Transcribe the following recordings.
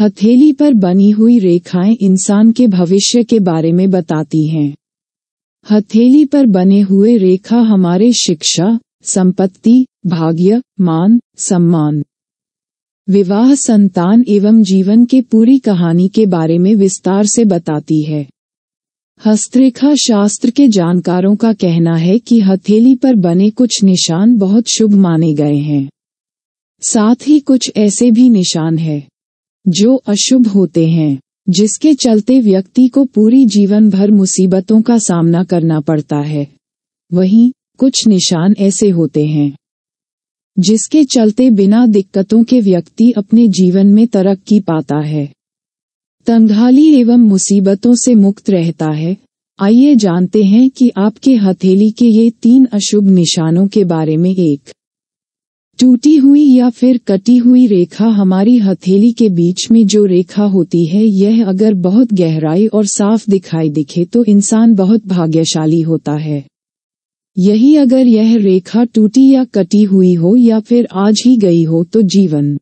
हथेली पर बनी हुई रेखाएं इंसान के भविष्य के बारे में बताती हैं हथेली पर बने हुए रेखा हमारे शिक्षा संपत्ति भाग्य मान सम्मान विवाह संतान एवं जीवन के पूरी कहानी के बारे में विस्तार से बताती है हस्तरेखा शास्त्र के जानकारों का कहना है कि हथेली पर बने कुछ निशान बहुत शुभ माने गए हैं साथ ही कुछ ऐसे भी निशान है जो अशुभ होते हैं जिसके चलते व्यक्ति को पूरी जीवन भर मुसीबतों का सामना करना पड़ता है वहीं कुछ निशान ऐसे होते हैं जिसके चलते बिना दिक्कतों के व्यक्ति अपने जीवन में तरक्की पाता है तंगाली एवं मुसीबतों से मुक्त रहता है आइए जानते हैं कि आपके हथेली के ये तीन अशुभ निशानों के बारे में एक टूटी हुई या फिर कटी हुई रेखा हमारी हथेली के बीच में जो रेखा होती है यह अगर बहुत गहराई और साफ दिखाई दिखे तो इंसान बहुत भाग्यशाली होता है यही अगर यह रेखा टूटी या कटी हुई हो या फिर आज ही गई हो तो जीवन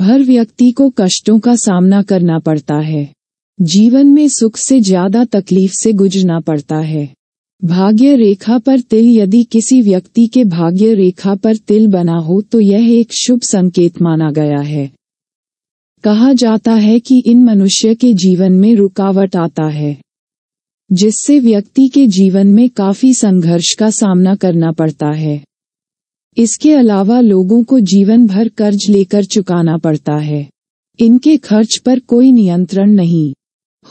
भर व्यक्ति को कष्टों का सामना करना पड़ता है जीवन में सुख से ज्यादा तकलीफ से गुजरना पड़ता है भाग्य रेखा पर तिल यदि किसी व्यक्ति के भाग्य रेखा पर तिल बना हो तो यह एक शुभ संकेत माना गया है कहा जाता है कि इन मनुष्य के जीवन में रुकावट आता है जिससे व्यक्ति के जीवन में काफी संघर्ष का सामना करना पड़ता है इसके अलावा लोगों को जीवन भर कर्ज लेकर चुकाना पड़ता है इनके खर्च पर कोई नियंत्रण नहीं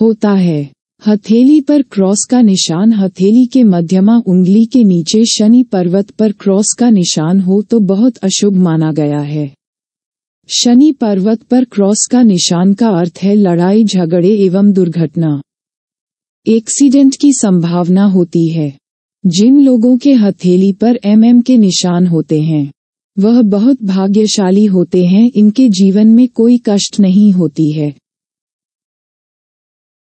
होता है हथेली पर क्रॉस का निशान हथेली के मध्यमा उंगली के नीचे शनि पर्वत पर क्रॉस का निशान हो तो बहुत अशुभ माना गया है शनि पर्वत पर क्रॉस का निशान का अर्थ है लड़ाई झगड़े एवं दुर्घटना एक्सीडेंट की संभावना होती है जिन लोगों के हथेली पर एमएम के निशान होते हैं वह बहुत भाग्यशाली होते हैं इनके जीवन में कोई कष्ट नहीं होती है